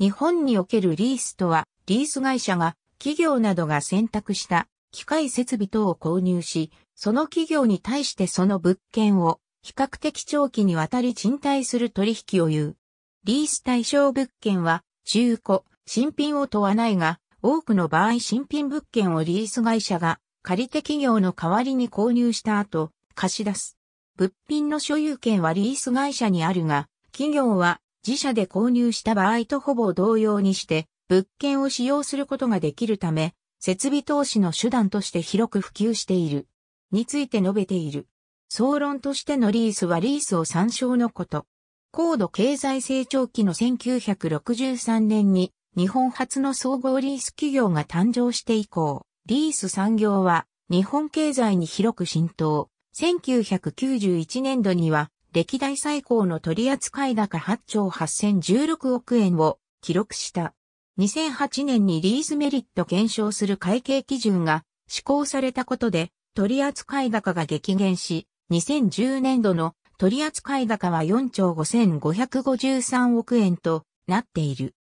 日本におけるリースとは、リース会社が企業などが選択した機械設備等を購入し、その企業に対してその物件を比較的長期にわたり賃貸する取引を言う。リース対象物件は中古、新品を問わないが、多くの場合新品物件をリース会社が借りて企業の代わりに購入した後、貸し出す。物品の所有権はリース会社にあるが、企業は自社で購入した場合とほぼ同様にして、物件を使用することができるため、設備投資の手段として広く普及している。について述べている。総論としてのリースはリースを参照のこと。高度経済成長期の1963年に日本初の総合リース企業が誕生して以降、リース産業は日本経済に広く浸透。1991年度には歴代最高の取扱高8兆8016億円を記録した。2008年にリースメリット減少する会計基準が施行されたことで取扱高が激減し、2010年度の取扱高は4兆5553億円となっている。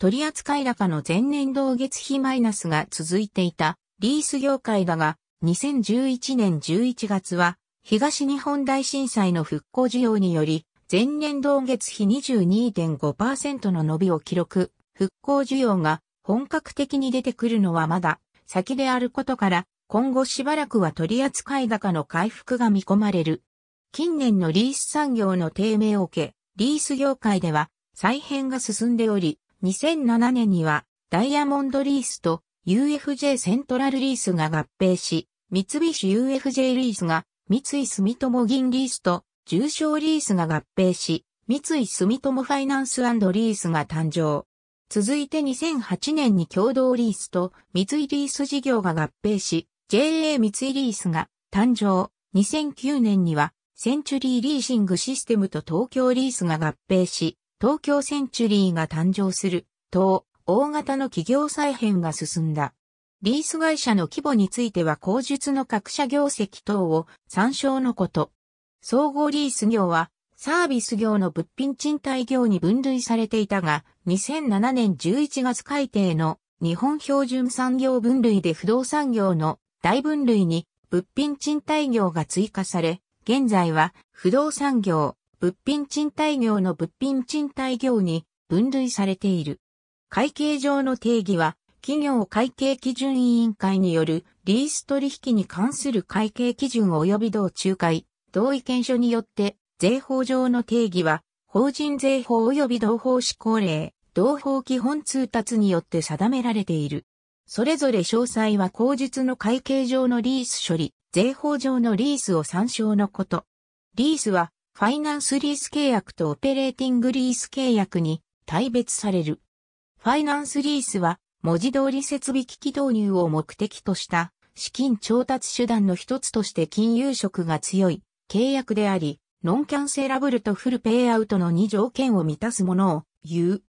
取扱高の前年同月比マイナスが続いていたリース業界だが、2011年11月は東日本大震災の復興需要により、前年同月比22.5%の伸びを記録、復興需要が本格的に出てくるのはまだ先であることから、今後しばらくは取扱い高の回復が見込まれる。近年のリース産業の低迷を受け、リース業界では再編が進んでおり、2007年にはダイヤモンドリースと UFJ セントラルリースが合併し、三菱 UFJ リースが三井住友銀リースと重賞リースが合併し、三井住友ファイナンスリースが誕生。続いて2008年に共同リースと三井リース事業が合併し、JA 三井リースが誕生。2009年にはセンチュリーリーシングシステムと東京リースが合併し、東京センチュリーが誕生する、等、大型の企業再編が進んだ。リース会社の規模については口述の各社業績等を参照のこと。総合リース業はサービス業の物品賃貸業に分類されていたが、2007年11月改定の日本標準産業分類で不動産業の大分類に物品賃貸業が追加され、現在は不動産業、物品賃貸業の物品賃貸業に分類されている。会計上の定義は企業会計基準委員会によるリース取引に関する会計基準及び同仲介、同意見書によって、税法上の定義は、法人税法及び同法施行令、同法基本通達によって定められている。それぞれ詳細は口述の会計上のリース処理、税法上のリースを参照のこと。リースは、ファイナンスリース契約とオペレーティングリース契約に、大別される。ファイナンスリースは、文字通り設備機器導入を目的とした資金調達手段の一つとして金融色が強い契約であり、ノンキャンセラブルとフルペイアウトの2条件を満たすものを言う。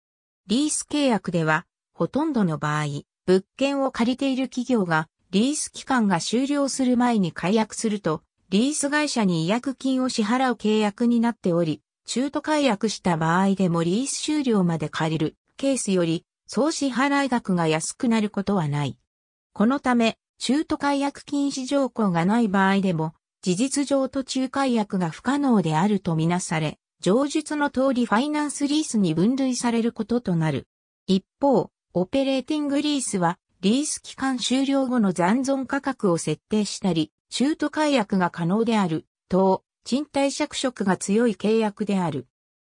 リース契約では、ほとんどの場合、物件を借りている企業がリース期間が終了する前に解約すると、リース会社に違約金を支払う契約になっており、中途解約した場合でもリース終了まで借りるケースより総支払額が安くなることはない。このため、中途解約禁止条項がない場合でも、事実上途中解約が不可能であるとみなされ、上述の通りファイナンスリースに分類されることとなる。一方、オペレーティングリースは、リース期間終了後の残存価格を設定したり、中途解約が可能である、等、賃貸借色が強い契約である。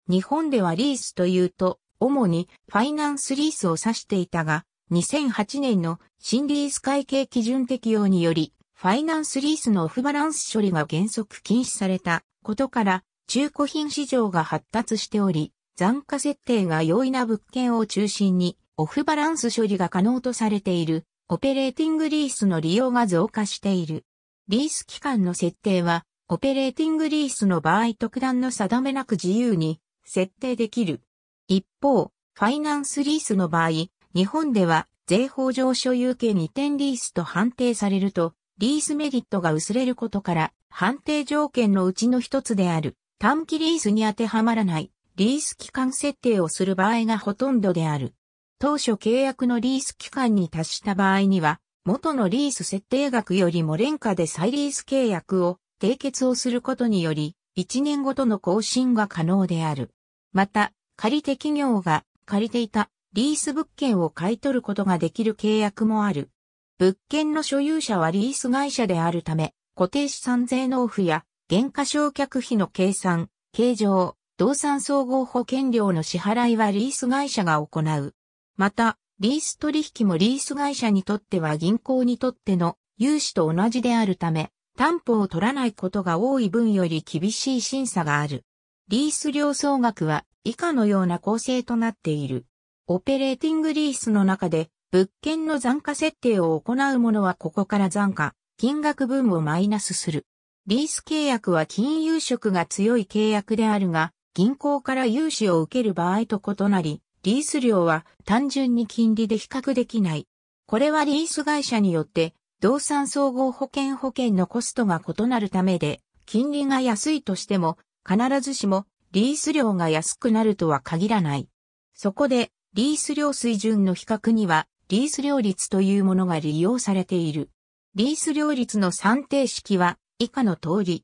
日本ではリースというと、主にファイナンスリースを指していたが、2008年の新リース会計基準適用により、ファイナンスリースのオフバランス処理が原則禁止されたことから、中古品市場が発達しており、残価設定が容易な物件を中心に、オフバランス処理が可能とされている、オペレーティングリースの利用が増加している。リース期間の設定は、オペレーティングリースの場合特段の定めなく自由に設定できる。一方、ファイナンスリースの場合、日本では税法上所有権移転リースと判定されると、リースメリットが薄れることから、判定条件のうちの一つである短期リースに当てはまらないリース期間設定をする場合がほとんどである。当初契約のリース期間に達した場合には、元のリース設定額よりも廉価で再リース契約を締結をすることにより、1年ごとの更新が可能である。また、借り手企業が借りていたリース物件を買い取ることができる契約もある。物件の所有者はリース会社であるため、固定資産税納付や減価償却費の計算、計上、動産総合保険料の支払いはリース会社が行う。また、リース取引もリース会社にとっては銀行にとっての融資と同じであるため、担保を取らないことが多い分より厳しい審査がある。リース料総額は以下のような構成となっている。オペレーティングリースの中で、物件の残価設定を行う者はここから残価、金額分をマイナスする。リース契約は金融色が強い契約であるが、銀行から融資を受ける場合と異なり、リース料は単純に金利で比較できない。これはリース会社によって、動産総合保険保険のコストが異なるためで、金利が安いとしても、必ずしもリース料が安くなるとは限らない。そこで、リース料水準の比較には、リース料率というものが利用されている。リース料率の算定式は、以下の通り。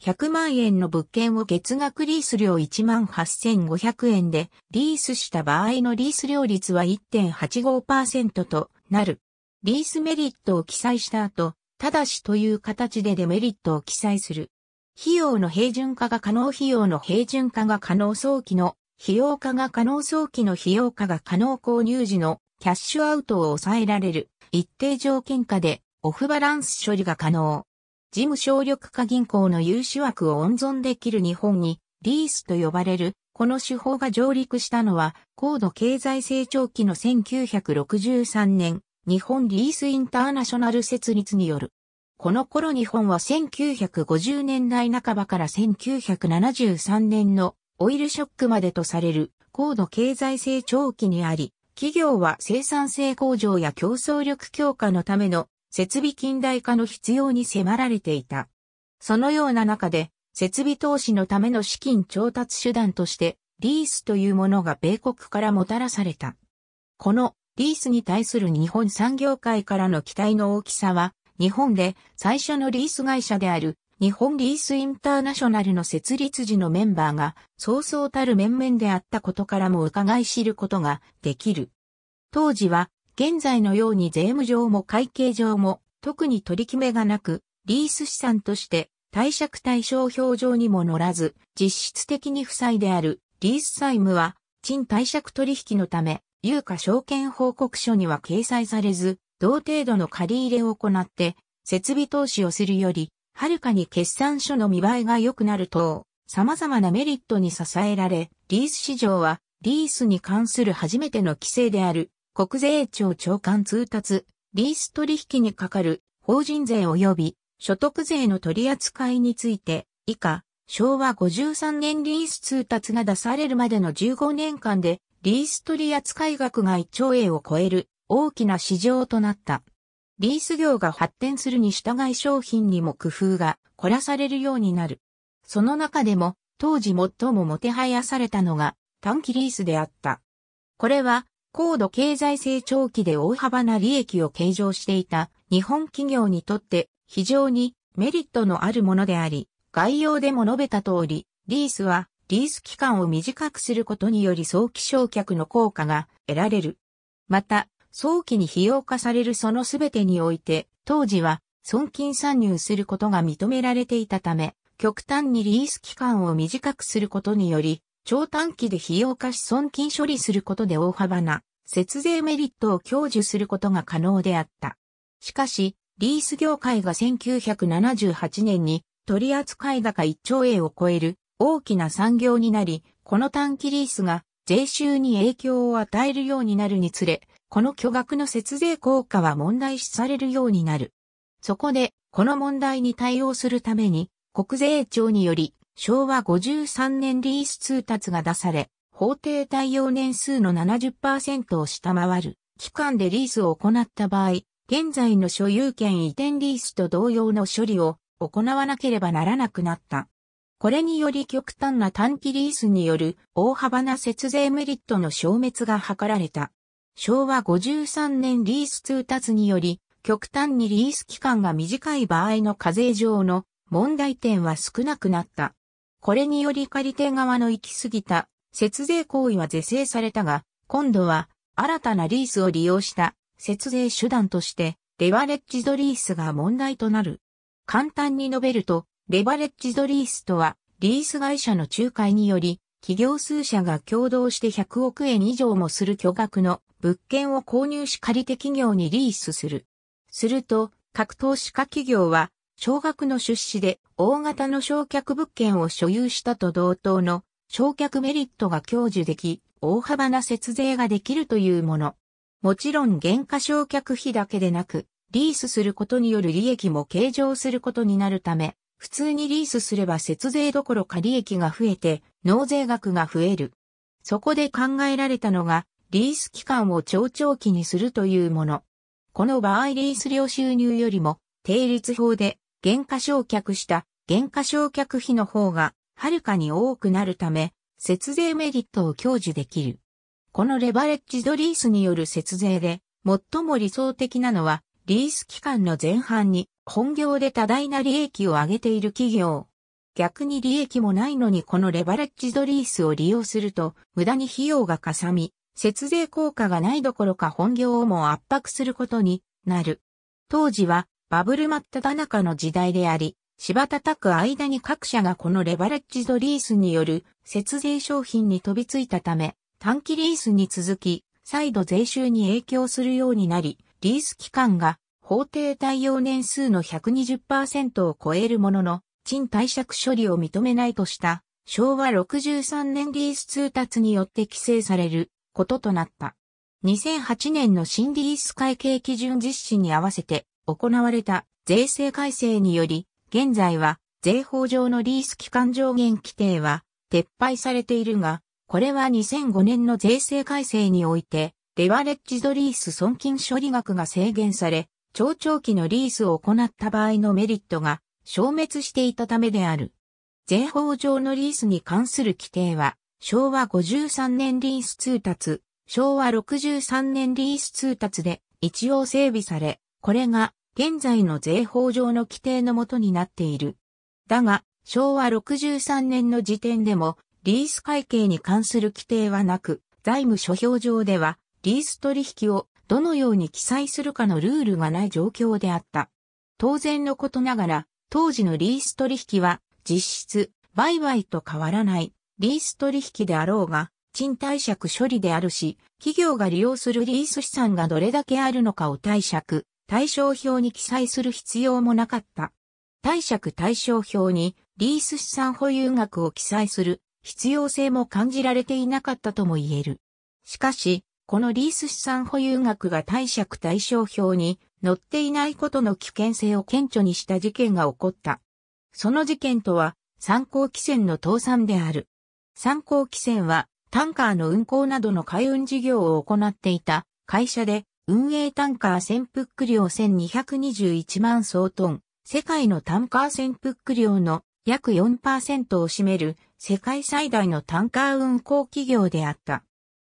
100万円の物件を月額リース料18,500円でリースした場合のリース料率は1.85%となる。リースメリットを記載した後、ただしという形でデメリットを記載する。費用の平準化が可能費用の平準化が可能早期の費用化が可能早期の費用化が可能購入時のキャッシュアウトを抑えられる一定条件下でオフバランス処理が可能。事務省力化銀行の融資枠を温存できる日本にリースと呼ばれるこの手法が上陸したのは高度経済成長期の1963年日本リースインターナショナル設立によるこの頃日本は1950年代半ばから1973年のオイルショックまでとされる高度経済成長期にあり、企業は生産性向上や競争力強化のための設備近代化の必要に迫られていた。そのような中で、設備投資のための資金調達手段として、リースというものが米国からもたらされた。このリースに対する日本産業界からの期待の大きさは、日本で最初のリース会社である日本リースインターナショナルの設立時のメンバーが早々たる面々であったことからも伺い知ることができる。当時は現在のように税務上も会計上も特に取り決めがなくリース資産として貸借対象表上にも乗らず実質的に負債であるリース債務は賃貸借取引のため有価証券報告書には掲載されず同程度の借り入れを行って、設備投資をするより、はるかに決算書の見栄えが良くなると、様々なメリットに支えられ、リース市場は、リースに関する初めての規制である、国税庁長官通達、リース取引にかかる法人税及び所得税の取り扱いについて、以下、昭和53年リース通達が出されるまでの15年間で、リース取扱額が1兆円を超える大きな市場となった。リース業が発展するに従い商品にも工夫が凝らされるようになる。その中でも当時最ももてはやされたのが短期リースであった。これは高度経済成長期で大幅な利益を計上していた日本企業にとって非常にメリットのあるものであり、概要でも述べた通り、リースはリース期間を短くすることにより早期償却の効果が得られる。また、早期に費用化されるそのすべてにおいて、当時は、損金参入することが認められていたため、極端にリース期間を短くすることにより、超短期で費用化し損金処理することで大幅な節税メリットを享受することが可能であった。しかし、リース業界が1978年に取扱高1兆円を超える大きな産業になり、この短期リースが税収に影響を与えるようになるにつれ、この巨額の節税効果は問題視されるようになる。そこで、この問題に対応するために、国税庁により、昭和53年リース通達が出され、法定対応年数の70%を下回る期間でリースを行った場合、現在の所有権移転リースと同様の処理を行わなければならなくなった。これにより極端な短期リースによる大幅な節税メリットの消滅が図られた。昭和53年リース通達により、極端にリース期間が短い場合の課税上の問題点は少なくなった。これにより借り手側の行き過ぎた節税行為は是正されたが、今度は新たなリースを利用した節税手段としてレバレッジドリースが問題となる。簡単に述べると、レバレッジドリースとはリース会社の仲介により企業数社が共同して100億円以上もする巨額の物件を購入し借り手企業にリースする。すると、各投資家企業は、少額の出資で大型の焼却物件を所有したと同等の焼却メリットが享受でき、大幅な節税ができるというもの。もちろん原価焼却費だけでなく、リースすることによる利益も計上することになるため、普通にリースすれば節税どころか利益が増えて、納税額が増える。そこで考えられたのが、リース期間を超長期にするというもの。この場合リース料収入よりも、定律法で、減価償却した、減価償却費の方が、はるかに多くなるため、節税メリットを享受できる。このレバレッジドリースによる節税で、最も理想的なのは、リース期間の前半に、本業で多大な利益を上げている企業。逆に利益もないのにこのレバレッジドリースを利用すると、無駄に費用がかさみ、節税効果がないどころか本業をも圧迫することになる。当時はバブル真っ只中の時代であり、柴叩く間に各社がこのレバレッジドリースによる節税商品に飛びついたため、短期リースに続き、再度税収に影響するようになり、リース期間が法定対応年数の120%を超えるものの、賃貸借処理を認めないとした、昭和63年リース通達によって規制されることとなった。2008年の新リリース会計基準実施に合わせて行われた税制改正により、現在は税法上のリース期間上限規定は撤廃されているが、これは2005年の税制改正において、レバレッジドリース損金処理額が制限され、超長期のリースを行った場合のメリットが消滅していたためである。税法上のリースに関する規定は、昭和53年リース通達、昭和63年リース通達で一応整備され、これが現在の税法上の規定のもとになっている。だが、昭和63年の時点でもリース会計に関する規定はなく、財務諸表上ではリース取引をどのように記載するかのルールがない状況であった。当然のことながら、当時のリース取引は実質売買と変わらないリース取引であろうが、賃貸借処理であるし、企業が利用するリース資産がどれだけあるのかを貸借、対象表に記載する必要もなかった。貸借対象表にリース資産保有額を記載する必要性も感じられていなかったとも言える。しかし、このリース資産保有額が貸借対象表に載っていないことの危険性を顕著にした事件が起こった。その事件とは、参考規制の倒産である。参考汽船は、タンカーの運航などの海運事業を行っていた会社で、運営タンカー潜伏量1221万総トン、世界のタンカー潜伏量の約4%を占める世界最大のタンカー運航企業であった。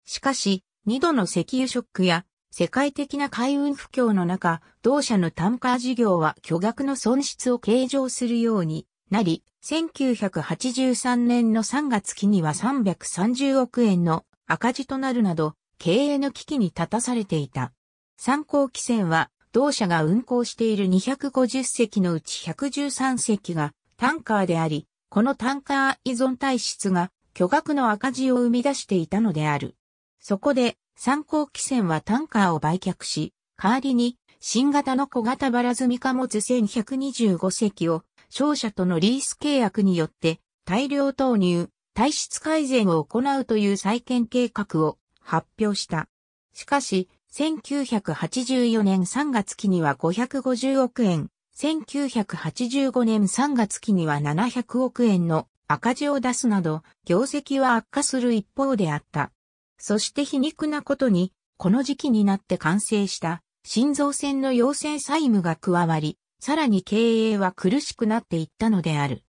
しかし、2度の石油ショックや世界的な海運不況の中、同社のタンカー事業は巨額の損失を計上するようになり、1983年の3月期には330億円の赤字となるなど、経営の危機に立たされていた。参考汽船は、同社が運航している250隻のうち113隻がタンカーであり、このタンカー依存体質が巨額の赤字を生み出していたのである。そこで、参考汽船はタンカーを売却し、代わりに新型の小型バラ積み貨物1125隻を商社とのリース契約によって大量投入、体質改善を行うという再建計画を発表した。しかし、1984年3月期には550億円、1985年3月期には700億円の赤字を出すなど、業績は悪化する一方であった。そして皮肉なことに、この時期になって完成した、新造船の要請債務が加わり、さらに経営は苦しくなっていったのである。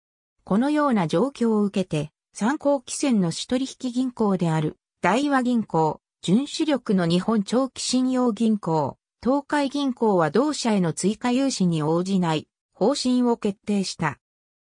このような状況を受けて、参考期限の取引銀行である、大和銀行、純資力の日本長期信用銀行、東海銀行は同社への追加融資に応じない方針を決定した。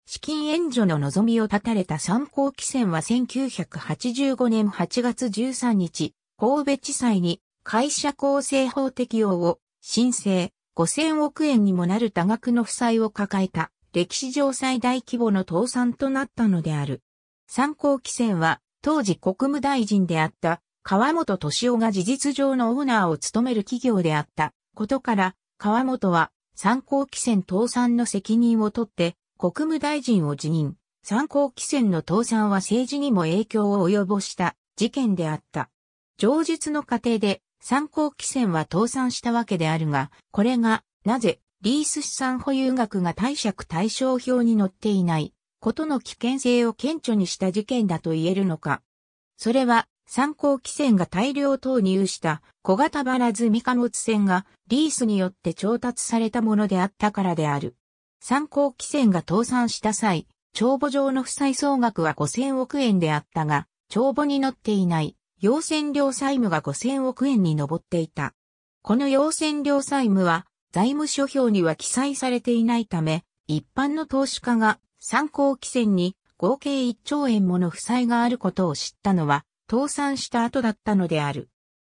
資金援助の望みを立たれた参考期限は1985年8月13日、神戸地裁に会社構成法適用を申請、5000億円にもなる多額の負債を抱えた歴史上最大規模の倒産となったのである。参考規制は当時国務大臣であった川本敏夫が事実上のオーナーを務める企業であったことから川本は参考規制倒産の責任を取って国務大臣を辞任。参考規制の倒産は政治にも影響を及ぼした事件であった。上述の過程で参考汽船は倒産したわけであるが、これが、なぜ、リース資産保有額が貸借対象表に載っていないことの危険性を顕著にした事件だと言えるのか。それは、参考汽船が大量投入した小型バラ積み貨物船がリースによって調達されたものであったからである。参考汽船が倒産した際、帳簿上の負債総額は5000億円であったが、帳簿に載っていない用船料債務が5000億円に上っていた。この用船料債務は財務諸表には記載されていないため、一般の投資家が参考期限に合計1兆円もの負債があることを知ったのは倒産した後だったのである。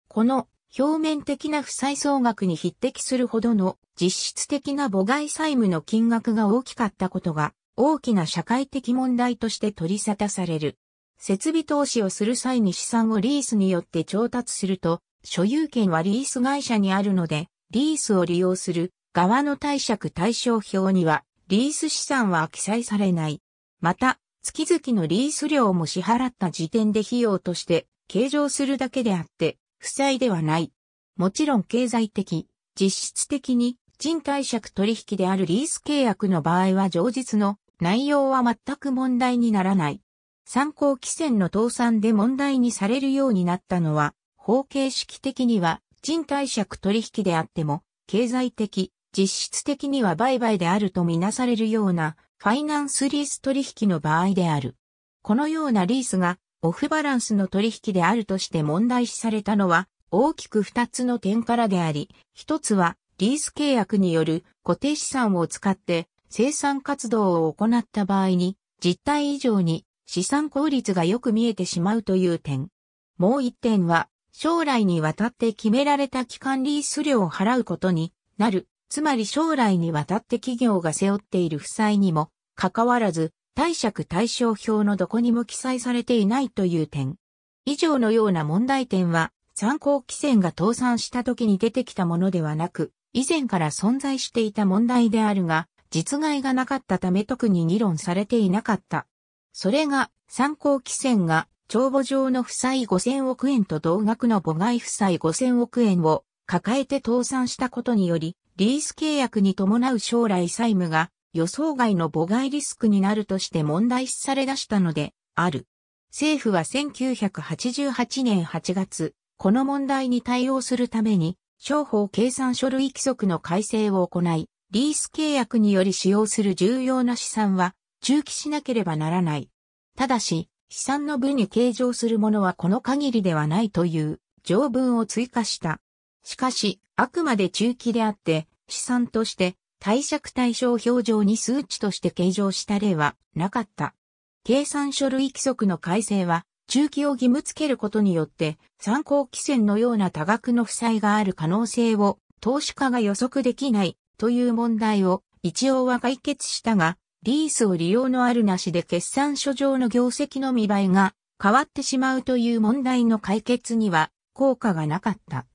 この表面的な負債総額に匹敵するほどの実質的な母外債務の金額が大きかったことが大きな社会的問題として取り沙汰される。設備投資をする際に資産をリースによって調達すると、所有権はリース会社にあるので、リースを利用する側の貸借対照表には、リース資産は記載されない。また、月々のリース料も支払った時点で費用として計上するだけであって、負債ではない。もちろん経済的、実質的に人貸借取引であるリース契約の場合は上述の内容は全く問題にならない。参考規線の倒産で問題にされるようになったのは、法形式的には賃貸借取引であっても、経済的、実質的には売買であるとみなされるようなファイナンスリース取引の場合である。このようなリースがオフバランスの取引であるとして問題視されたのは大きく二つの点からであり、一つはリース契約による固定資産を使って生産活動を行った場合に実態以上に資産効率がよく見えてしまうという点。もう一点は、将来にわたって決められた期間リース料を払うことになる。つまり将来にわたって企業が背負っている負債にも、かかわらず、貸借対照表のどこにも記載されていないという点。以上のような問題点は、参考規制が倒産した時に出てきたものではなく、以前から存在していた問題であるが、実害がなかったため特に議論されていなかった。それが、参考規制が、帳簿上の負債5000億円と同額の母外負債5000億円を抱えて倒産したことにより、リース契約に伴う将来債務が予想外の母外リスクになるとして問題視され出したので、ある。政府は1988年8月、この問題に対応するために、商法計算書類規則の改正を行い、リース契約により使用する重要な資産は、中期しなければならない。ただし、資産の部に計上するものはこの限りではないという条文を追加した。しかし、あくまで中期であって、資産として貸借対象表上に数値として計上した例はなかった。計算書類規則の改正は、中期を義務付けることによって、参考規制のような多額の負債がある可能性を投資家が予測できないという問題を一応は解決したが、リースを利用のあるなしで決算書上の業績の見栄えが変わってしまうという問題の解決には効果がなかった。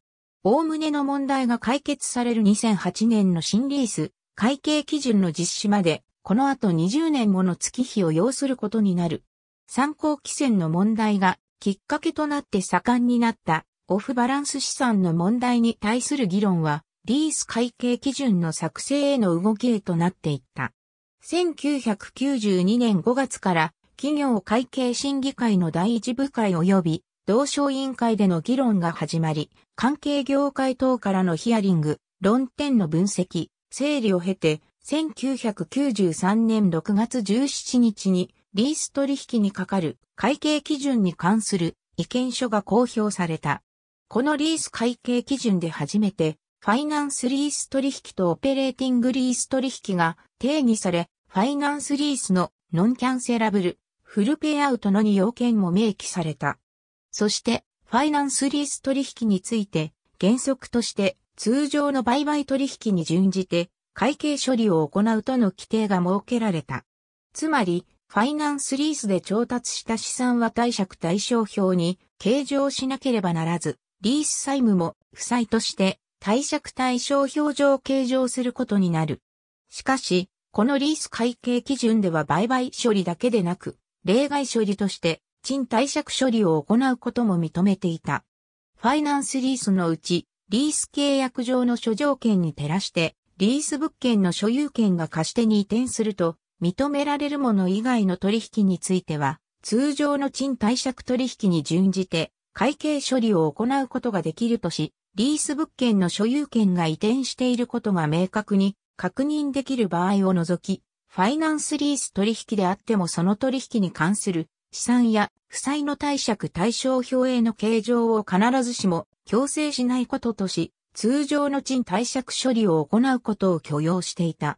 おおむねの問題が解決される2008年の新リース、会計基準の実施まで、この後20年もの月日を要することになる。参考期限の問題がきっかけとなって盛んになったオフバランス資産の問題に対する議論はリース会計基準の作成への動きへとなっていった。1992年5月から企業会計審議会の第一部会及び同省委員会での議論が始まり、関係業界等からのヒアリング、論点の分析、整理を経て、1993年6月17日にリース取引にかかる会計基準に関する意見書が公表された。このリース会計基準で初めて、ファイナンスリース取引とオペレーティングリース取引が定義され、ファイナンスリースのノンキャンセラブル、フルペイアウトのに要件も明記された。そして、ファイナンスリース取引について、原則として通常の売買取引に準じて会計処理を行うとの規定が設けられた。つまり、ファイナンスリースで調達した資産は貸借対照表に計上しなければならず、リース債務も負債として貸借対照表上計上することになる。しかし、このリース会計基準では売買処理だけでなく、例外処理として賃貸借処理を行うことも認めていた。ファイナンスリースのうち、リース契約上の諸条件に照らして、リース物件の所有権が貸し手に移転すると、認められるもの以外の取引については、通常の賃貸借取引に準じて、会計処理を行うことができるとし、リース物件の所有権が移転していることが明確に確認できる場合を除き、ファイナンスリース取引であってもその取引に関する資産や負債の貸借対象表への形状を必ずしも強制しないこととし、通常の賃貸借処理を行うことを許容していた。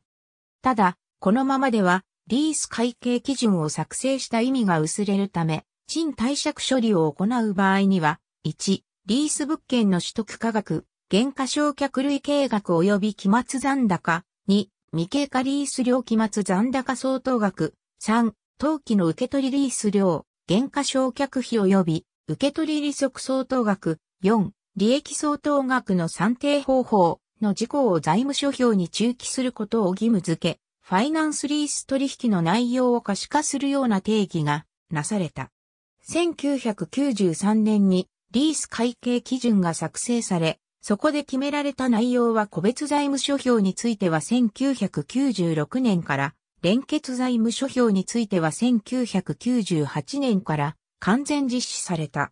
ただ、このままでは、リース会計基準を作成した意味が薄れるため、賃貸借処理を行う場合には、1、リース物件の取得価額、減価償却類計額及び期末残高、2、未経過リース料期末残高相当額。3、当期の受取リース料、減価償却費及び、受取利息相当額。4、利益相当額の算定方法の事項を財務諸表に中記することを義務付け、ファイナンスリース取引の内容を可視化するような定義がなされた。1993年にリース会計基準が作成され、そこで決められた内容は個別財務諸表については1996年から、連結財務諸表については1998年から完全実施された。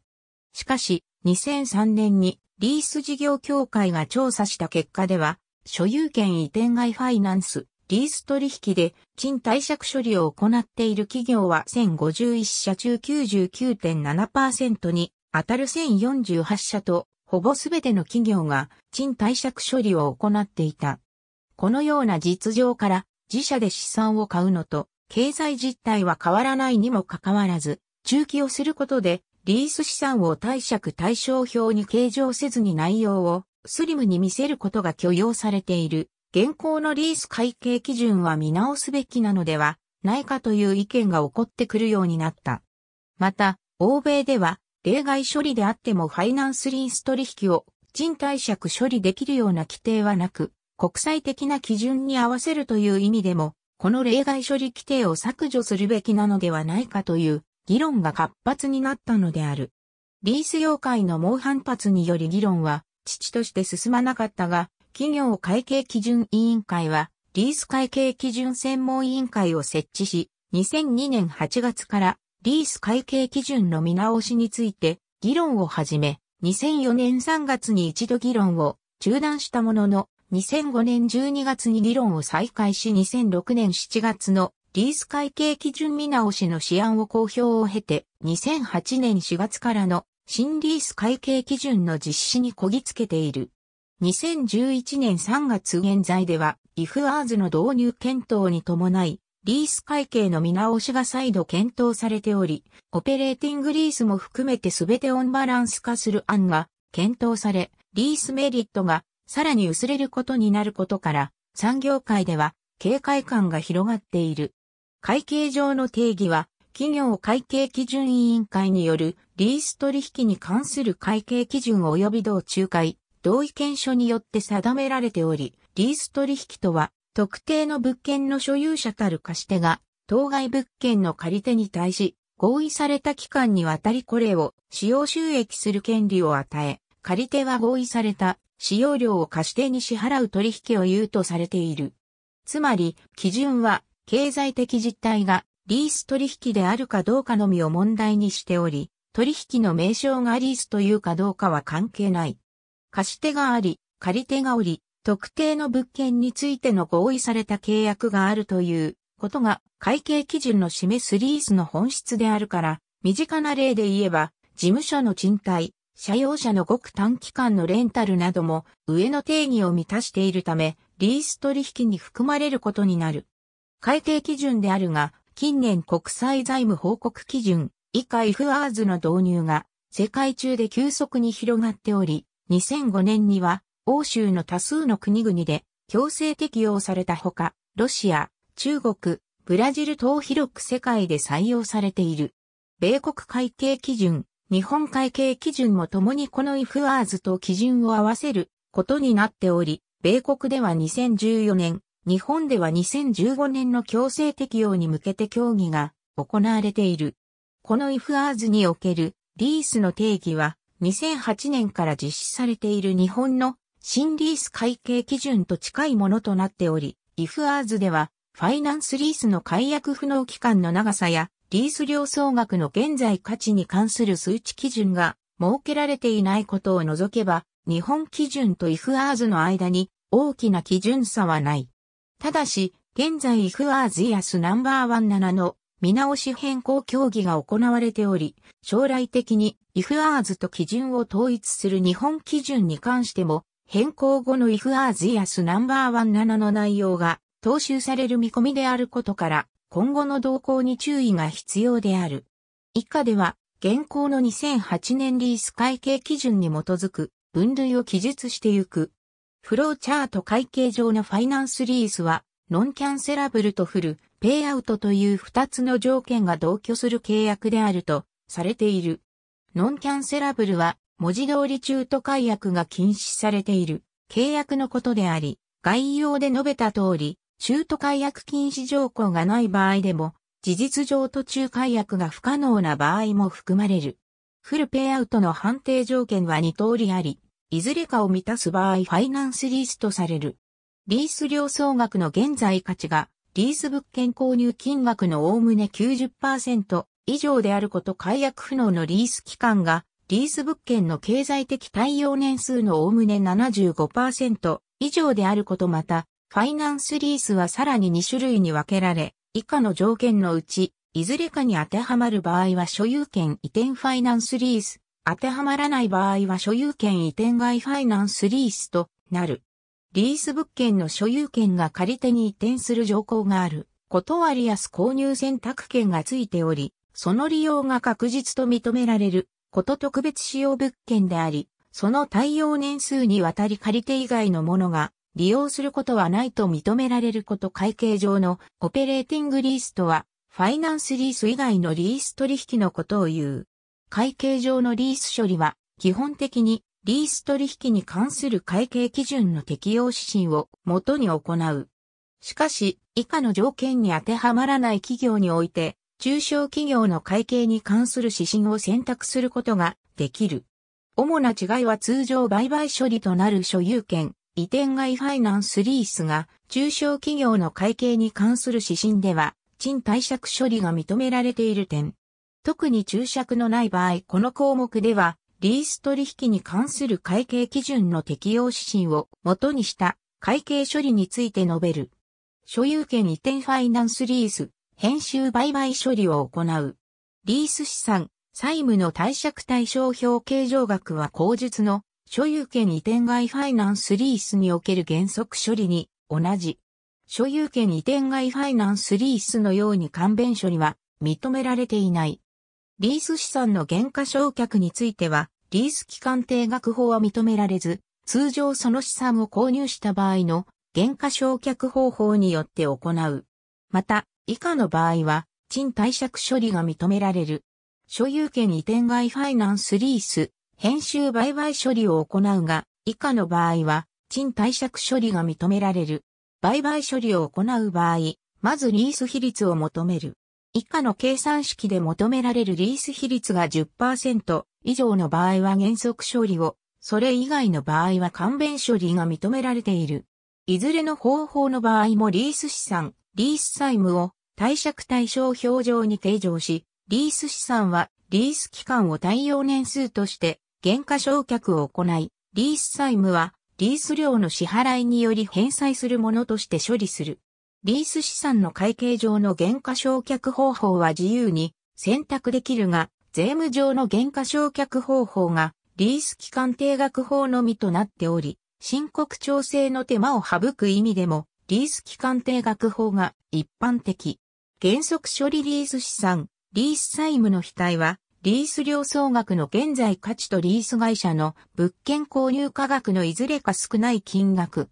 しかし、2003年にリース事業協会が調査した結果では、所有権移転外ファイナンス、リース取引で賃貸借処理を行っている企業は1051社中99.7%に当たる1048社とほぼすべての企業が賃貸借処理を行っていた。このような実情から自社で資産を買うのと経済実態は変わらないにもかかわらず、中期をすることでリース資産を貸借対象表に計上せずに内容をスリムに見せることが許容されている。現行のリース会計基準は見直すべきなのではないかという意見が起こってくるようになった。また、欧米では例外処理であってもファイナンスリース取引を賃貸借処理できるような規定はなく、国際的な基準に合わせるという意味でも、この例外処理規定を削除するべきなのではないかという議論が活発になったのである。リース業界の猛反発により議論は父として進まなかったが、企業会計基準委員会は、リース会計基準専門委員会を設置し、2002年8月からリース会計基準の見直しについて議論を始め、2004年3月に一度議論を中断したものの、2005年12月に議論を再開し2006年7月のリース会計基準見直しの試案を公表を経て、2008年4月からの新リース会計基準の実施にこぎつけている。2011年3月現在では、イフアーズの導入検討に伴い、リース会計の見直しが再度検討されており、オペレーティングリースも含めて全てオンバランス化する案が検討され、リースメリットがさらに薄れることになることから、産業界では警戒感が広がっている。会計上の定義は、企業会計基準委員会によるリース取引に関する会計基準及び同仲介、同意見書によって定められており、リース取引とは特定の物件の所有者たる貸し手が、当該物件の借り手に対し、合意された期間にわたりこれを使用収益する権利を与え、借り手は合意された使用料を貸し手に支払う取引を言うとされている。つまり、基準は経済的実態がリース取引であるかどうかのみを問題にしており、取引の名称がリースというかどうかは関係ない。貸し手があり、借り手がおり、特定の物件についての合意された契約があるということが会計基準の示すリースの本質であるから、身近な例で言えば、事務所の賃貸、社用車のごく短期間のレンタルなども上の定義を満たしているため、リース取引に含まれることになる。会計基準であるが、近年国際財務報告基準、以下 FRs の導入が世界中で急速に広がっており、2005年には欧州の多数の国々で強制適用されたほか、ロシア、中国、ブラジル等広く世界で採用されている。米国会計基準、日本会計基準も共にこの IFRS と基準を合わせることになっており、米国では2014年、日本では2015年の強制適用に向けて協議が行われている。この IFRS におけるリースの定義は2008年から実施されている日本の新リース会計基準と近いものとなっており、イフアーズでは、ファイナンスリースの解約不能期間の長さや、リース料総額の現在価値に関する数値基準が設けられていないことを除けば、日本基準とイフアーズの間に大きな基準差はない。ただし、現在イフアーズイアスナンバーワン7の見直し変更協議が行われており、将来的にイフアーズと基準を統一する日本基準に関しても変更後の If r s s No.17 の内容が踏襲される見込みであることから、今後の動向に注意が必要である。以下では、現行の2008年リース会計基準に基づく分類を記述してゆく。フローチャート会計上のファイナンスリースは、ノンキャンセラブルとフル、ペイアウトという2つの条件が同居する契約であるとされている。ノンキャンセラブルは文字通り中途解約が禁止されている契約のことであり、概要で述べた通り、中途解約禁止条項がない場合でも、事実上途中解約が不可能な場合も含まれる。フルペイアウトの判定条件は2通りあり、いずれかを満たす場合ファイナンスリースとされる。リース料総額の現在価値が、リース物件購入金額のおおむね90%以上であること解約不能のリース期間がリース物件の経済的対応年数のおおむね75%以上であることまた、ファイナンスリースはさらに2種類に分けられ、以下の条件のうち、いずれかに当てはまる場合は所有権移転ファイナンスリース、当てはまらない場合は所有権移転外ファイナンスリースとなる。リース物件の所有権が借り手に移転する条項がある、断りやす購入選択権がついており、その利用が確実と認められること特別使用物件であり、その対応年数にわたり借り手以外のものが利用することはないと認められること会計上のオペレーティングリースとは、ファイナンスリース以外のリース取引のことを言う。会計上のリース処理は、基本的にリース取引に関する会計基準の適用指針を元に行う。しかし、以下の条件に当てはまらない企業において、中小企業の会計に関する指針を選択することができる。主な違いは通常売買処理となる所有権、移転外ファイナンスリースが、中小企業の会計に関する指針では、賃貸借処理が認められている点。特に注釈のない場合、この項目では、リース取引に関する会計基準の適用指針を元にした会計処理について述べる。所有権移転ファイナンスリース、編集売買処理を行う。リース資産、債務の貸借対象表計上額は口述の所有権移転外ファイナンスリースにおける原則処理に同じ。所有権移転外ファイナンスリースのように勘弁処理は認められていない。リース資産の減価償却については、リース期間定額法は認められず、通常その資産を購入した場合の減価償却方法によって行う。また、以下の場合は、賃貸借処理が認められる。所有権移転外ファイナンスリース、編集売買処理を行うが、以下の場合は、賃貸借処理が認められる。売買処理を行う場合、まずリース比率を求める。以下の計算式で求められるリース比率が10%以上の場合は原則処理を、それ以外の場合は勘弁処理が認められている。いずれの方法の場合もリース資産、リース債務を貸借対象表上に計上し、リース資産はリース期間を対応年数として減価償却を行い、リース債務はリース料の支払いにより返済するものとして処理する。リース資産の会計上の減価償却方法は自由に選択できるが、税務上の減価償却方法がリース期間定額法のみとなっており、申告調整の手間を省く意味でも、リース期間定額法が一般的。原則処理リース資産、リース債務の非対は、リース料総額の現在価値とリース会社の物件購入価額のいずれか少ない金額。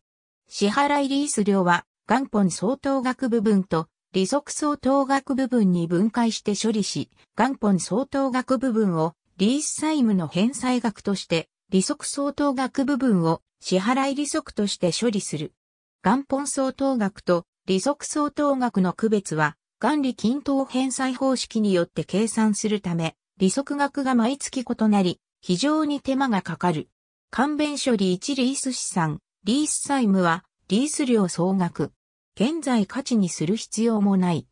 支払いリース料は、元本相当額部分と利息相当額部分に分解して処理し、元本相当額部分をリース債務の返済額として、利息相当額部分を支払い利息として処理する。元本相当額と利息相当額の区別は、管理均等返済方式によって計算するため、利息額が毎月異なり、非常に手間がかかる。勘弁処理1リース資産、リース債務は、リース料総額。現在価値にする必要もない。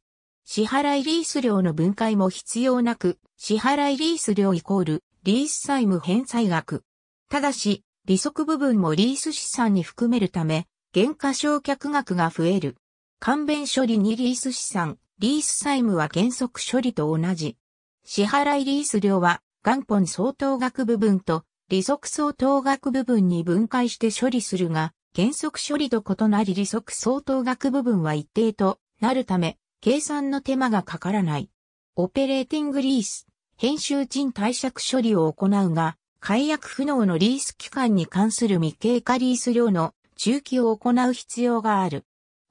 支払いリース料の分解も必要なく、支払いリース料イコール、リース債務返済額。ただし、利息部分もリース資産に含めるため、減価償却額が増える。勘弁処理2リース資産、リース債務は原則処理と同じ。支払いリース料は元本相当額部分と利息相当額部分に分解して処理するが、原則処理と異なり利息相当額部分は一定となるため、計算の手間がかからない。オペレーティングリース、編集賃貸借処理を行うが、解約不能のリース期間に関する未経過リース料の中期を行う必要がある。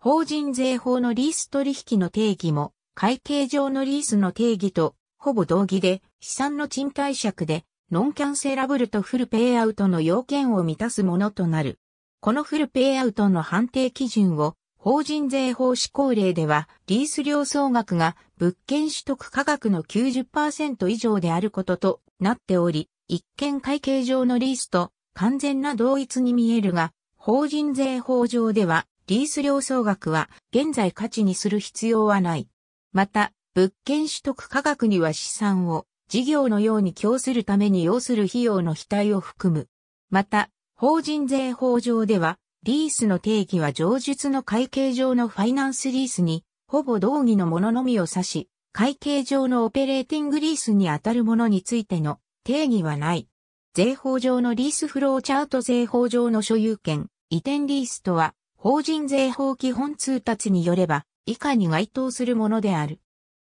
法人税法のリース取引の定義も、会計上のリースの定義と、ほぼ同義で、資産の賃貸借で、ノンキャンセラブルとフルペイアウトの要件を満たすものとなる。このフルペイアウトの判定基準を、法人税法施行令では、リース料総額が物件取得価格の90%以上であることとなっており、一見会計上のリースと完全な同一に見えるが、法人税法上ではリース料総額は現在価値にする必要はない。また、物件取得価格には資産を事業のように供するために要する費用の額を含む。また、法人税法上では、リースの定義は上述の会計上のファイナンスリースに、ほぼ同義のもののみを指し、会計上のオペレーティングリースにあたるものについての定義はない。税法上のリースフローチャート税法上の所有権、移転リースとは、法人税法基本通達によれば、以下に該当するものである。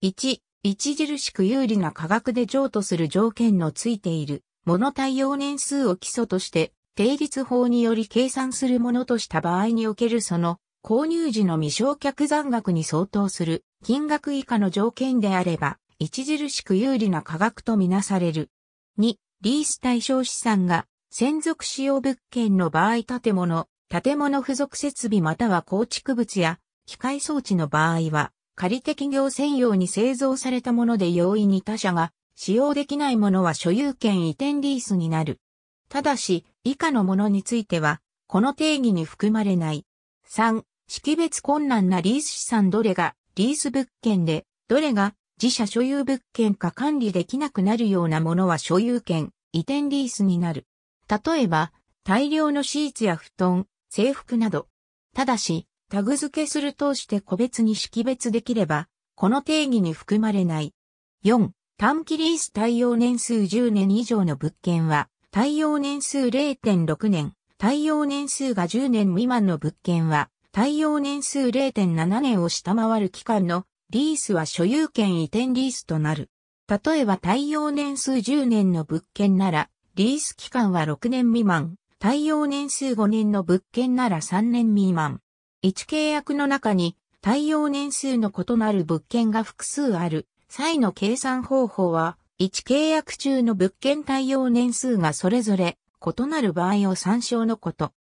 1、著しく有利な価格で譲渡する条件のついている、物対応年数を基礎として、定律法により計算するものとした場合におけるその、購入時の未償却残額に相当する金額以下の条件であれば、著しく有利な価格とみなされる。2、リース対象資産が専属使用物件の場合建物、建物付属設備または構築物や機械装置の場合は、仮適業専用に製造されたもので容易に他社が使用できないものは所有権移転リースになる。ただし、以下のものについては、この定義に含まれない。3、識別困難なリース資産どれがリース物件で、どれが自社所有物件か管理できなくなるようなものは所有権移転リースになる。例えば、大量のシーツや布団、制服など。ただし、タグ付けする通して個別に識別できれば、この定義に含まれない。4、短期リース対応年数10年以上の物件は、対応年数0.6年、対応年数が10年未満の物件は、対応年数0.7年を下回る期間のリースは所有権移転リースとなる。例えば対応年数10年の物件なら、リース期間は6年未満、対応年数5年の物件なら3年未満。1契約の中に対応年数の異なる物件が複数ある際の計算方法は、1契約中の物件対応年数がそれぞれ異なる場合を参照のこと。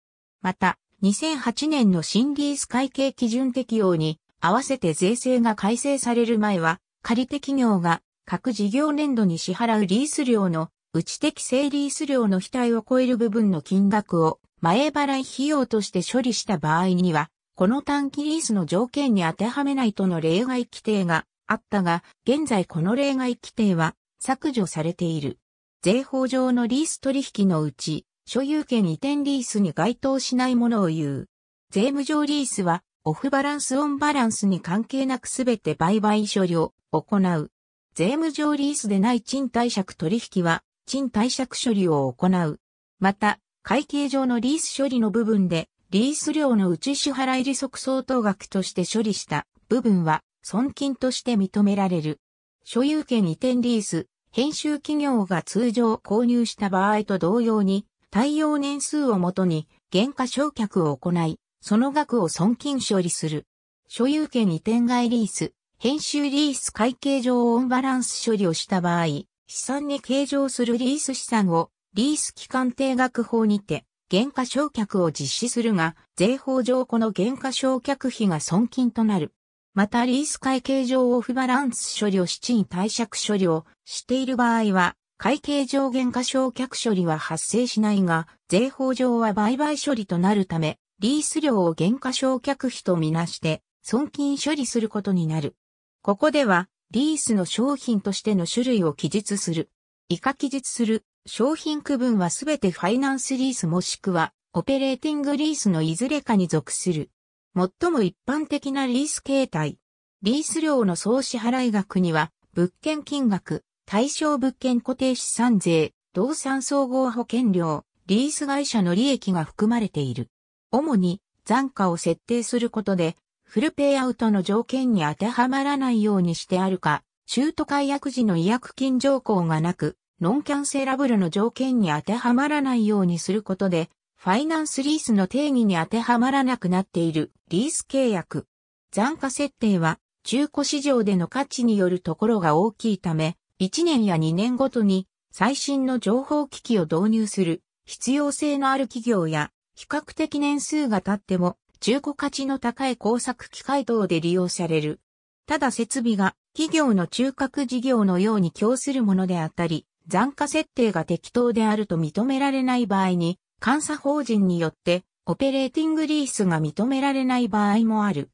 また、2008年の新リース会計基準適用に合わせて税制が改正される前は、借り手企業が各事業年度に支払うリース料の内的整理数量の額を超える部分の金額を前払い費用として処理した場合には、この短期リースの条件に当てはめないとの例外規定があったが、現在この例外規定は削除されている。税法上のリース取引のうち、所有権移転リースに該当しないものを言う。税務上リースは、オフバランスオンバランスに関係なくすべて売買処理を行う。税務上リースでない賃貸借取引は、賃貸借処理を行う。また、会計上のリース処理の部分で、リース料のうち支払い利息相当額として処理した部分は、損金として認められる。所有権移転リース、編集企業が通常購入した場合と同様に、対応年数をもとに、減価償却を行い、その額を損金処理する。所有権移転外リース、編集リース会計上オンバランス処理をした場合、資産に計上するリース資産をリース期間定額法にて減価償却を実施するが、税法上この減価償却費が損金となる。またリース会計上オフバランス処理を七位。貸借処理をしている場合は、会計上減価償却処理は発生しないが、税法上は売買処理となるため、リース料を減価償却費とみなして、損金処理することになる。ここでは、リースの商品としての種類を記述する。以下記述する商品区分はすべてファイナンスリースもしくはオペレーティングリースのいずれかに属する。最も一般的なリース形態。リース料の総支払額には、物件金額、対象物件固定資産税、動産総合保険料、リース会社の利益が含まれている。主に残価を設定することでフルペイアウトの条件に当てはまらないようにしてあるか、中途解約時の違約金条項がなく、ノンキャンセラブルの条件に当てはまらないようにすることで、ファイナンスリースの定義に当てはまらなくなっているリース契約。残価設定は中古市場での価値によるところが大きいため、1年や2年ごとに最新の情報機器を導入する必要性のある企業や比較的年数が経っても中古価値の高い工作機械等で利用される。ただ設備が企業の中核事業のように供するものであったり、残価設定が適当であると認められない場合に、監査法人によってオペレーティングリースが認められない場合もある。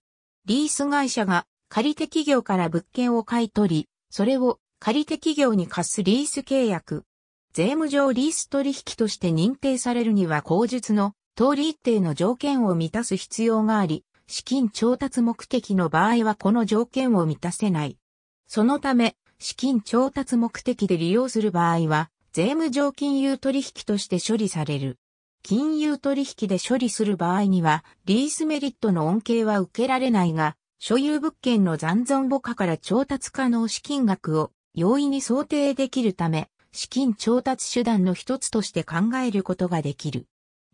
リース会社が借り手企業から物件を買い取り、それを借り手企業に貸すリース契約。税務上リース取引として認定されるには口述の通り一定の条件を満たす必要があり、資金調達目的の場合はこの条件を満たせない。そのため、資金調達目的で利用する場合は、税務上金融取引として処理される。金融取引で処理する場合には、リースメリットの恩恵は受けられないが、所有物件の残存母価から調達可能資金額を容易に想定できるため、資金調達手段の一つとして考えることができる。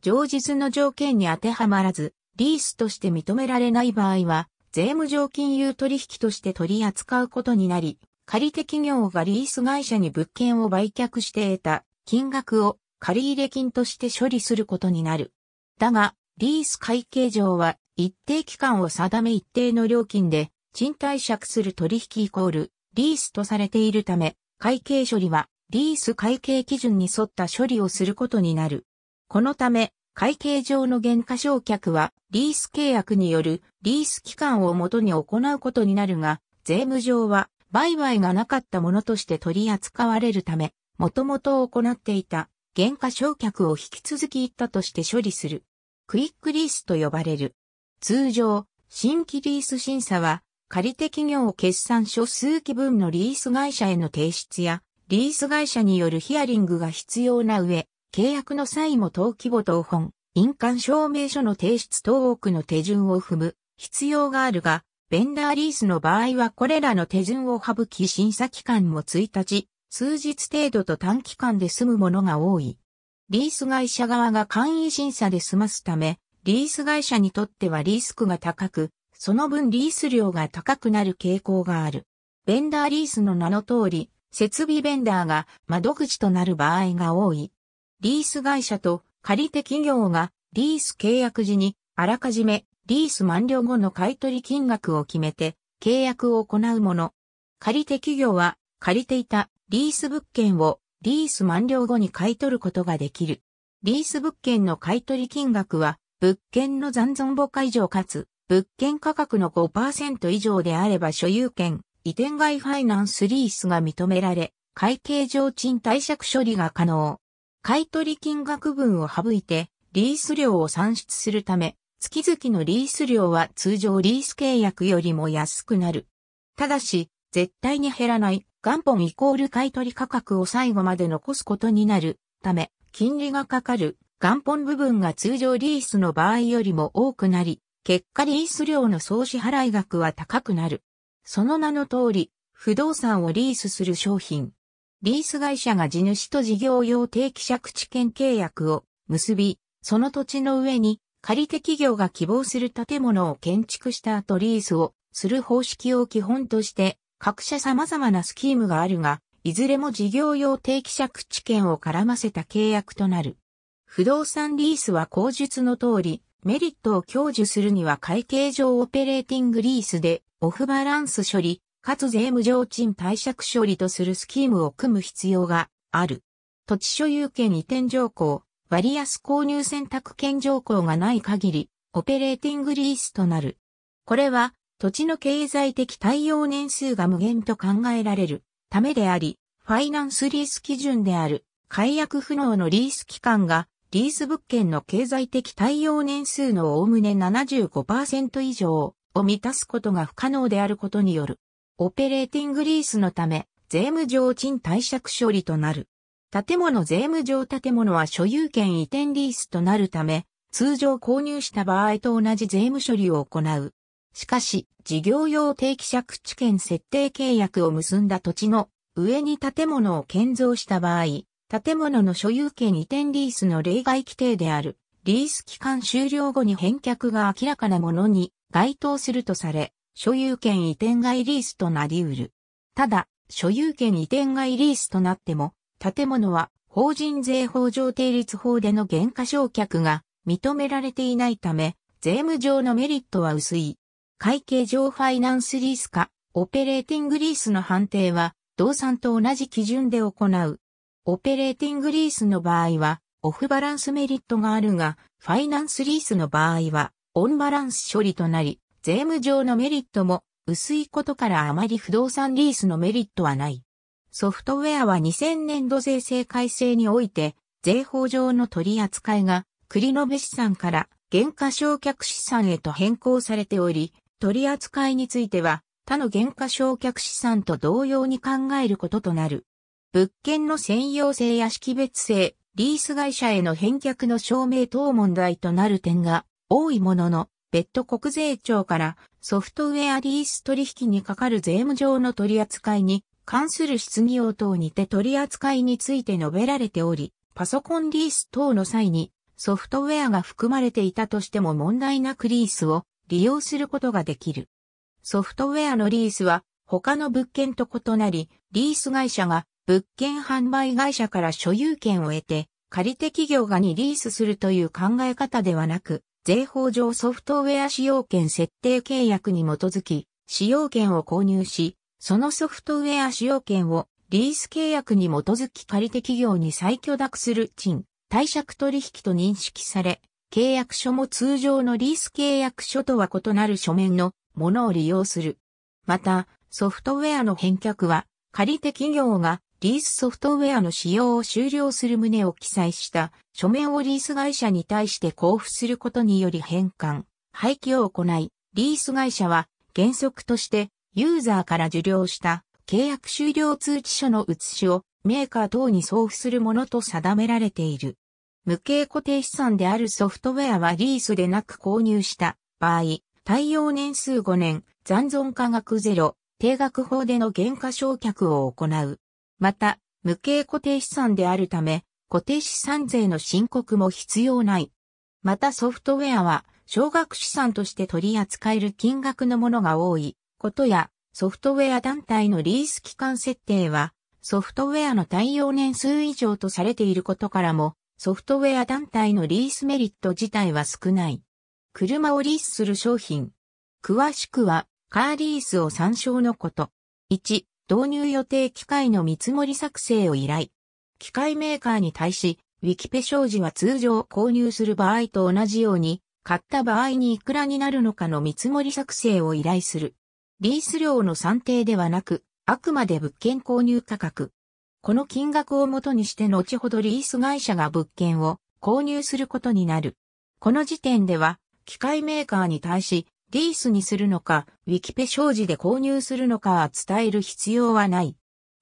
上述の条件に当てはまらず、リースとして認められない場合は、税務上金融取引として取り扱うことになり、借り手企業がリース会社に物件を売却して得た金額を借入金として処理することになる。だが、リース会計上は一定期間を定め一定の料金で賃貸借する取引イコールリースとされているため、会計処理はリース会計基準に沿った処理をすることになる。このため、会計上の減価償却は、リース契約によるリース期間をもとに行うことになるが、税務上は、売買がなかったものとして取り扱われるため、もともと行っていた減価償却を引き続き言ったとして処理する。クイックリースと呼ばれる。通常、新規リース審査は、借手企業決算書数期分のリース会社への提出や、リース会社によるヒアリングが必要な上、契約の際も登記簿等本、印鑑証明書の提出等多くの手順を踏む必要があるが、ベンダーリースの場合はこれらの手順を省き審査期間も1日、数日程度と短期間で済むものが多い。リース会社側が簡易審査で済ますため、リース会社にとってはリスクが高く、その分リース料が高くなる傾向がある。ベンダーリースの名の通り、設備ベンダーが窓口となる場合が多い。リース会社と借り手企業がリース契約時にあらかじめリース満了後の買取金額を決めて契約を行うもの。借り手企業は借りていたリース物件をリース満了後に買い取ることができる。リース物件の買取金額は物件の残存母価以上かつ物件価格の5%以上であれば所有権移転外ファイナンスリースが認められ会計上賃貸借処理が可能。買取金額分を省いて、リース料を算出するため、月々のリース料は通常リース契約よりも安くなる。ただし、絶対に減らない元本イコール買取価格を最後まで残すことになるため、金利がかかる元本部分が通常リースの場合よりも多くなり、結果リース料の総支払額は高くなる。その名の通り、不動産をリースする商品、リース会社が地主と事業用定期借地権契約を結び、その土地の上に借り手企業が希望する建物を建築した後リースをする方式を基本として各社様々なスキームがあるが、いずれも事業用定期借地権を絡ませた契約となる。不動産リースは口述の通り、メリットを享受するには会計上オペレーティングリースでオフバランス処理、かつ税務上賃貸借処理とするスキームを組む必要がある。土地所有権移転条項、割安購入選択権条項がない限り、オペレーティングリースとなる。これは、土地の経済的対応年数が無限と考えられるためであり、ファイナンスリース基準である解約不能のリース期間がリース物件の経済的対応年数のおおむね75%以上を満たすことが不可能であることによる。オペレーティングリースのため、税務上賃貸借処理となる。建物税務上建物は所有権移転リースとなるため、通常購入した場合と同じ税務処理を行う。しかし、事業用定期借地権設定契約を結んだ土地の上に建物を建造した場合、建物の所有権移転リースの例外規定である、リース期間終了後に返却が明らかなものに該当するとされ、所有権移転外リースとなり得る。ただ、所有権移転外リースとなっても、建物は法人税法上定律法での減価償却が認められていないため、税務上のメリットは薄い。会計上ファイナンスリースか、オペレーティングリースの判定は、動産と同じ基準で行う。オペレーティングリースの場合は、オフバランスメリットがあるが、ファイナンスリースの場合は、オンバランス処理となり、税務上のメリットも薄いことからあまり不動産リースのメリットはない。ソフトウェアは2000年度税制改正において、税法上の取り扱いが、繰延資産から減価償却資産へと変更されており、取り扱いについては、他の減価償却資産と同様に考えることとなる。物件の専用性や識別性、リース会社への返却の証明等問題となる点が多いものの、別途国税庁からソフトウェアリース取引にかかる税務上の取り扱いに関する質疑応答にて取り扱いについて述べられており、パソコンリース等の際にソフトウェアが含まれていたとしても問題なくリースを利用することができる。ソフトウェアのリースは他の物件と異なり、リース会社が物件販売会社から所有権を得て、借り手企業がにリースするという考え方ではなく、税法上ソフトウェア使用権設定契約に基づき、使用権を購入し、そのソフトウェア使用権をリース契約に基づき借り手企業に再許諾する賃、貸借取引と認識され、契約書も通常のリース契約書とは異なる書面のものを利用する。また、ソフトウェアの返却は、借り手企業がリースソフトウェアの使用を終了する旨を記載した書面をリース会社に対して交付することにより返還、廃棄を行い、リース会社は原則としてユーザーから受領した契約終了通知書の写しをメーカー等に送付するものと定められている。無形固定資産であるソフトウェアはリースでなく購入した場合、対応年数5年、残存価額ゼロ、定額法での減価償却を行う。また、無形固定資産であるため、固定資産税の申告も必要ない。またソフトウェアは、少額資産として取り扱える金額のものが多いことや、ソフトウェア団体のリース期間設定は、ソフトウェアの対応年数以上とされていることからも、ソフトウェア団体のリースメリット自体は少ない。車をリースする商品。詳しくは、カーリースを参照のこと。1、導入予定機械の見積もり作成を依頼。機械メーカーに対し、ウィキペ商事は通常購入する場合と同じように、買った場合にいくらになるのかの見積もり作成を依頼する。リース料の算定ではなく、あくまで物件購入価格。この金額をもとにして後ほどリース会社が物件を購入することになる。この時点では、機械メーカーに対し、リースにするのか、ウィキペ商事で購入するのかは伝える必要はない。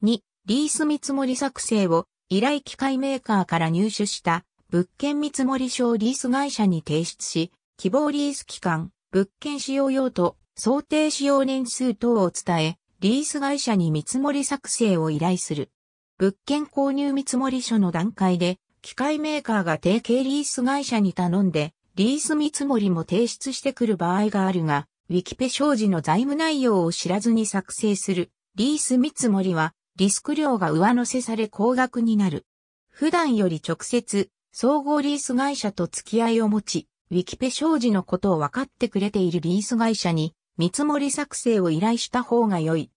2、リース見積もり作成を依頼機械メーカーから入手した物件見積書をリース会社に提出し、希望リース期間、物件使用用途、想定使用年数等を伝え、リース会社に見積もり作成を依頼する。物件購入見積書の段階で、機械メーカーが提携リース会社に頼んで、リース見積もりも提出してくる場合があるが、ウィキペ商事の財務内容を知らずに作成するリース見積もりはリスク量が上乗せされ高額になる。普段より直接総合リース会社と付き合いを持ち、ウィキペ商事のことを分かってくれているリース会社に見積もり作成を依頼した方が良い。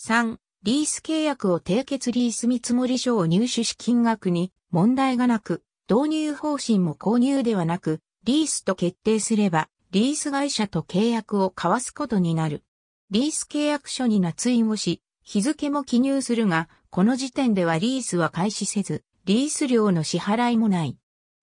3、リース契約を締結リース見積書を入手し金額に問題がなく、導入方針も購入ではなく、リースと決定すれば、リース会社と契約を交わすことになる。リース契約書に捺印をし、日付も記入するが、この時点ではリースは開始せず、リース料の支払いもない。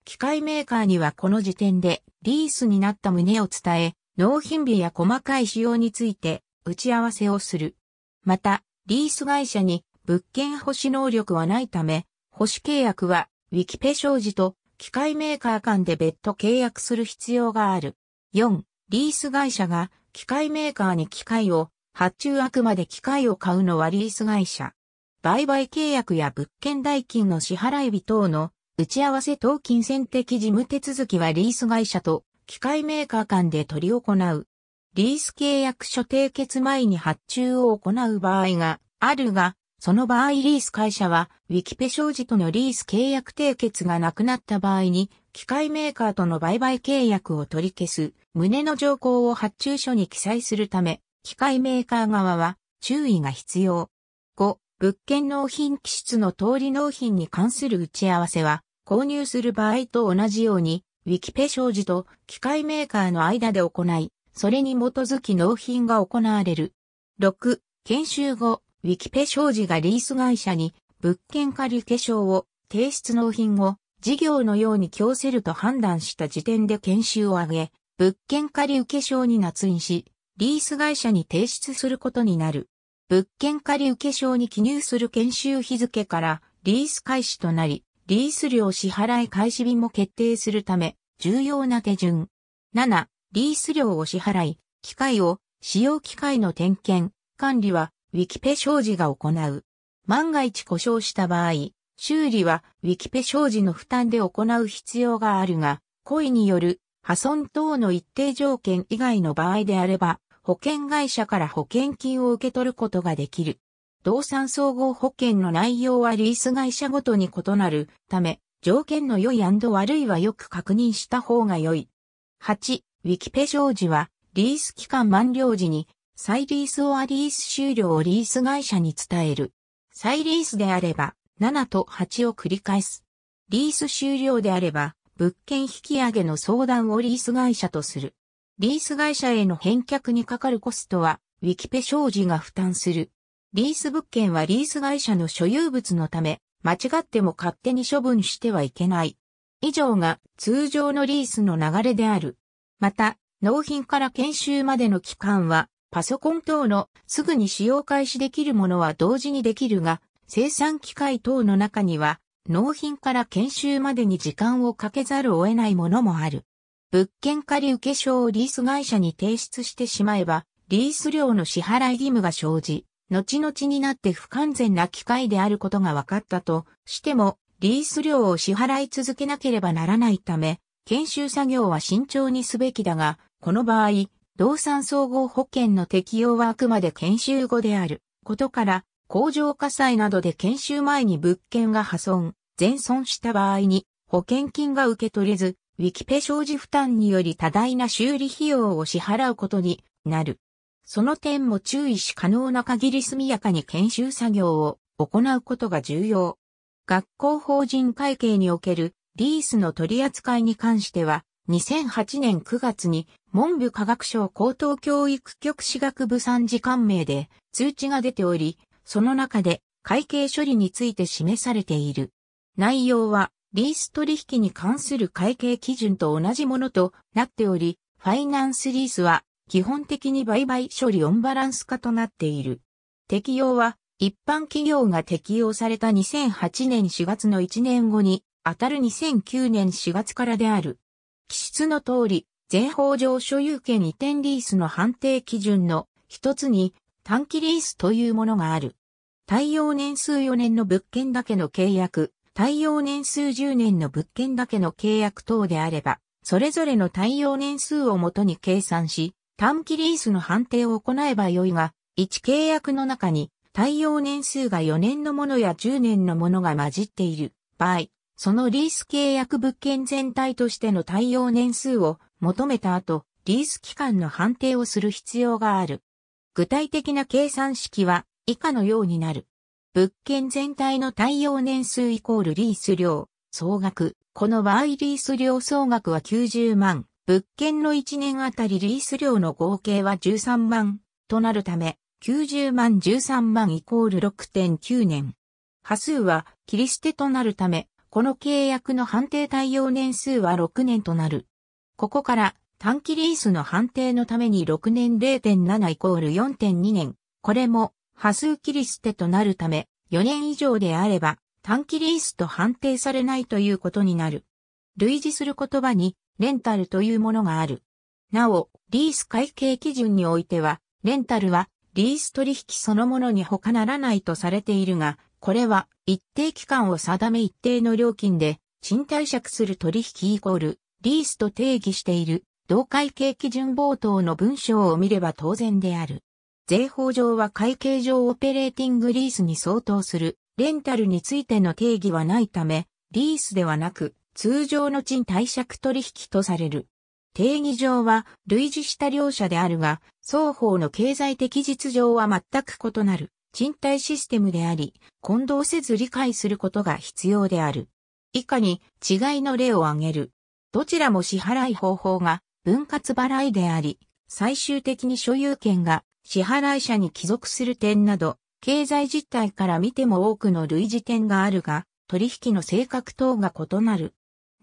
機械メーカーにはこの時点でリースになった旨を伝え、納品日や細かい仕様について打ち合わせをする。また、リース会社に物件保守能力はないため、保守契約はウィキペ障子と機械メーカー間で別途契約する必要がある。4、リース会社が機械メーカーに機械を発注あくまで機械を買うのはリース会社。売買契約や物件代金の支払い日等の打ち合わせ等金銭的事務手続きはリース会社と機械メーカー間で取り行う。リース契約書締結前に発注を行う場合があるが、その場合リース会社は、ウィキペ商事とのリース契約締結がなくなった場合に、機械メーカーとの売買契約を取り消す、旨の条項を発注書に記載するため、機械メーカー側は注意が必要。5、物件納品機質の通り納品に関する打ち合わせは、購入する場合と同じように、ウィキペ商事と機械メーカーの間で行い、それに基づき納品が行われる。6、研修後、ウィキペ商事がリース会社に物件借り化粧を提出納品を事業のように強せると判断した時点で研修を挙げ、物件借り受け証に捺印し、リース会社に提出することになる。物件借り受け証に記入する研修日付からリース開始となり、リース料支払い開始日も決定するため、重要な手順。7、リース料を支払い、機械を、使用機械の点検、管理はウィキペ障子が行う。万が一故障した場合、修理はウィキペ障子の負担で行う必要があるが、故意による破損等の一定条件以外の場合であれば、保険会社から保険金を受け取ることができる。動産総合保険の内容はリース会社ごとに異なるため、条件の良い悪いはよく確認した方が良い。8、ウィキペ障子は、リース期間満了時に再リースをアリース終了をリース会社に伝える。再リースであれば、7と8を繰り返す。リース終了であれば、物件引き上げの相談をリース会社とする。リース会社への返却にかかるコストは、ウィキペ商事が負担する。リース物件はリース会社の所有物のため、間違っても勝手に処分してはいけない。以上が通常のリースの流れである。また、納品から研修までの期間はパソコン等のすぐに使用開始できるものは同時にできるが、生産機械等の中には、納品から研修までに時間をかけざるを得ないものもある。物件借り受け証をリース会社に提出してしまえば、リース料の支払い義務が生じ、後々になって不完全な機械であることが分かったとしても、リース料を支払い続けなければならないため、研修作業は慎重にすべきだが、この場合、動産総合保険の適用はあくまで研修後であることから、工場火災などで研修前に物件が破損、全損した場合に保険金が受け取れず、ウィキペ障子負担により多大な修理費用を支払うことになる。その点も注意し可能な限り速やかに研修作業を行うことが重要。学校法人会計におけるリースの取り扱いに関しては、2008年9月に文部科学省高等教育局私学部参事官名で通知が出ており、その中で会計処理について示されている。内容はリース取引に関する会計基準と同じものとなっており、ファイナンスリースは基本的に売買処理オンバランス化となっている。適用は一般企業が適用された2008年4月の1年後に、当たる2009年4月からである。記述の通り、全法上所有権移転リースの判定基準の一つに短期リースというものがある。対応年数4年の物件だけの契約、対応年数10年の物件だけの契約等であれば、それぞれの対応年数をもとに計算し、短期リースの判定を行えばよいが、1契約の中に対応年数が4年のものや10年のものが混じっている場合、そのリース契約物件全体としての対応年数を求めた後、リース期間の判定をする必要がある。具体的な計算式は以下のようになる。物件全体の対応年数イコールリース量、総額。この場合リース料総額は90万。物件の1年あたりリース料の合計は13万となるため、90万13万イコール6.9年。波数は切り捨てとなるため、この契約の判定対応年数は6年となる。ここから短期リースの判定のために6年0.7イコール4.2年。これも、波数切り捨てとなるため、4年以上であれば、短期リースと判定されないということになる。類似する言葉に、レンタルというものがある。なお、リース会計基準においては、レンタルは、リース取引そのものに他ならないとされているが、これは一定期間を定め一定の料金で賃貸借する取引イコールリースと定義している同会計基準冒頭の文章を見れば当然である。税法上は会計上オペレーティングリースに相当するレンタルについての定義はないため、リースではなく通常の賃貸借取引とされる。定義上は類似した両者であるが、双方の経済的実情は全く異なる。賃貸システムであり、混同せず理解することが必要である。以下に違いの例を挙げる。どちらも支払い方法が分割払いであり、最終的に所有権が支払い者に帰属する点など、経済実態から見ても多くの類似点があるが、取引の性格等が異なる。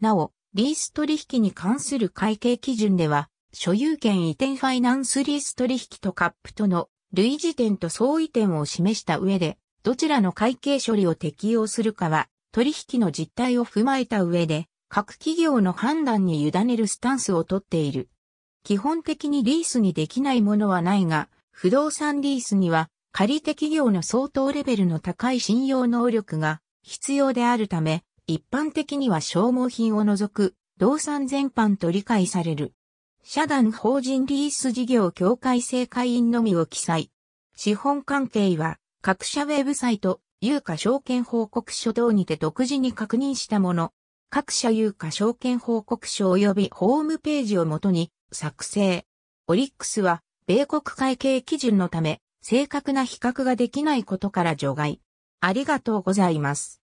なお、リース取引に関する会計基準では、所有権移転ファイナンスリース取引とカップとの類似点と相違点を示した上で、どちらの会計処理を適用するかは、取引の実態を踏まえた上で、各企業の判断に委ねるスタンスをとっている。基本的にリースにできないものはないが、不動産リースには借手企業の相当レベルの高い信用能力が必要であるため、一般的には消耗品を除く動産全般と理解される。社団法人リース事業協会正会員のみを記載。資本関係は各社ウェブサイト、有価証券報告書等にて独自に確認したもの。各社有価証券報告書及びホームページをもとに作成。オリックスは米国会計基準のため正確な比較ができないことから除外。ありがとうございます。